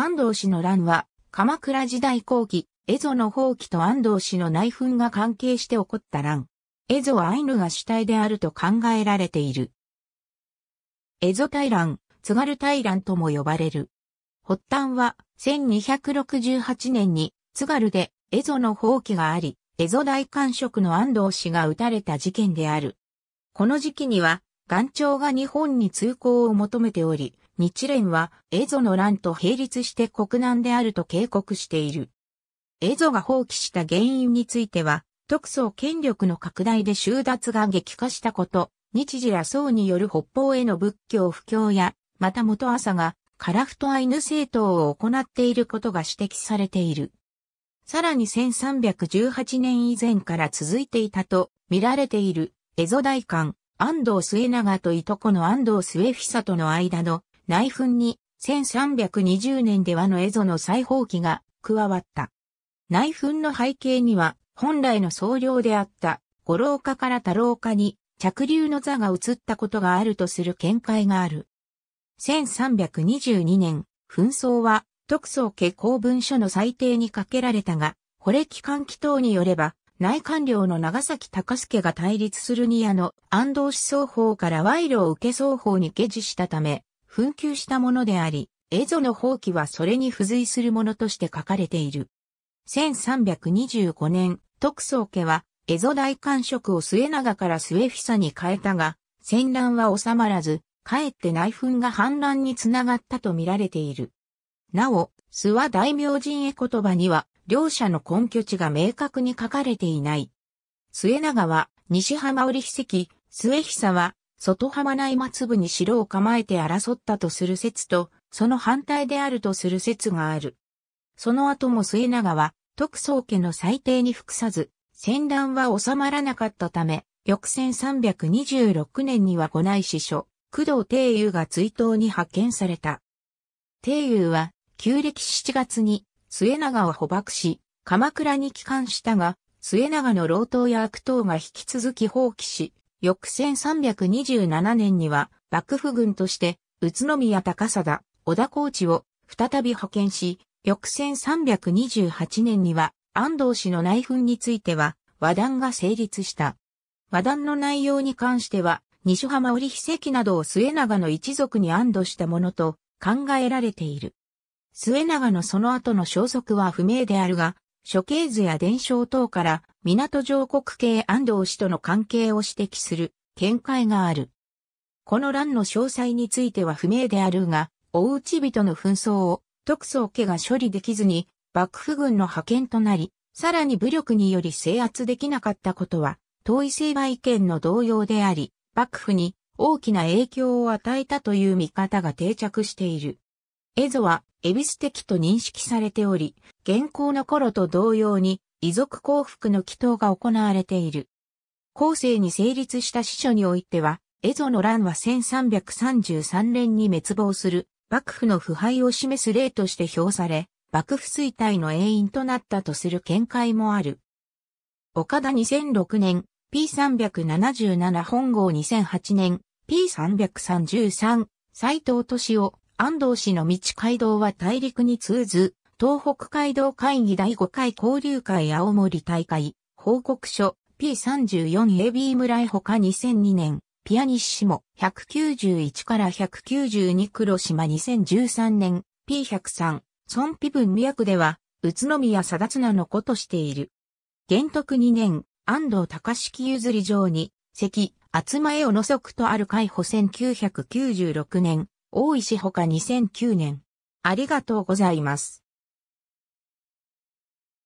安藤氏の乱は、鎌倉時代後期、蝦夷の放棄と安藤氏の内紛が関係して起こった乱。蝦夷はアイヌが主体であると考えられている。蝦夷大乱、津軽大乱とも呼ばれる。発端は、1268年に、津軽で、蝦夷の放棄があり、蝦夷大官職の安藤氏が撃たれた事件である。この時期には、岩長が日本に通行を求めており、日蓮は、エゾの乱と並立して国難であると警告している。エゾが放棄した原因については、特捜権力の拡大で収奪が激化したこと、日時ら僧による北方への仏教不況や、また元朝が、カラフトアイヌ政党を行っていることが指摘されている。さらに1318年以前から続いていたと見られている、エゾ大官、安藤末長といとこの安藤末久との間の内紛に1320年ではのエゾの再放棄が加わった。内紛の背景には本来の総領であった五郎家から太郎家に着流の座が移ったことがあるとする見解がある。1322年、紛争は特捜家公文書の裁定にかけられたが、これ機関祈等によれば、内官僚の長崎隆介が対立するニアの安藤思想法から賄賂を受け双方に下示したため、紛糾したものであり、蝦夷の放棄はそれに付随するものとして書かれている。1325年、徳宗家は、蝦夷大官職を末長から末久に変えたが、戦乱は収まらず、かえって内紛が反乱につながったと見られている。なお、諏訪大明神へ言葉には、両者の根拠地が明確に書かれていない。末長は、西浜織秘跡、末久は、外浜内松部に城を構えて争ったとする説と、その反対であるとする説がある。その後も末永は、徳宗家の裁定に服さず、戦乱は収まらなかったため、翌1326年には五内司書、工藤定友が追悼に派遣された。定友は、旧暦7月に、末永を捕獲し、鎌倉に帰還したが、末永の老頭や悪党が引き続き放棄し、翌1327年には、幕府軍として、宇都宮高貞、小田高知を再び派遣し、翌1328年には、安藤氏の内紛については、和談が成立した。和談の内容に関しては、西浜織秘跡などを末永の一族に安堵したものと考えられている。末永のその後の消息は不明であるが、処刑図や伝承等から港上国系安藤氏との関係を指摘する見解がある。この乱の詳細については不明であるが、大内人の紛争を特捜家が処理できずに幕府軍の派遣となり、さらに武力により制圧できなかったことは、遠い成敗権の同様であり、幕府に大きな影響を与えたという見方が定着している。エゾは恵比寿的と認識されており、現行の頃と同様に、遺族幸福の祈祷が行われている。後世に成立した司書においては、蝦夷の乱は1333年に滅亡する、幕府の腐敗を示す例として評され、幕府衰退の永因となったとする見解もある。岡田2006年、P377 本郷2008年、P333、斎藤敏夫、安藤氏の道街道は大陸に通ず、東北街道会議第5回交流会青森大会、報告書 P34AB 村へか2002年、ピアニッシモ191から192黒島2013年 P103、孫ピ文宮区では、宇都宮貞綱の子としている。元徳2年、安藤隆式譲り城に、関、厚前をのくとある解保1996年、大石ほか2009年。ありがとうございます。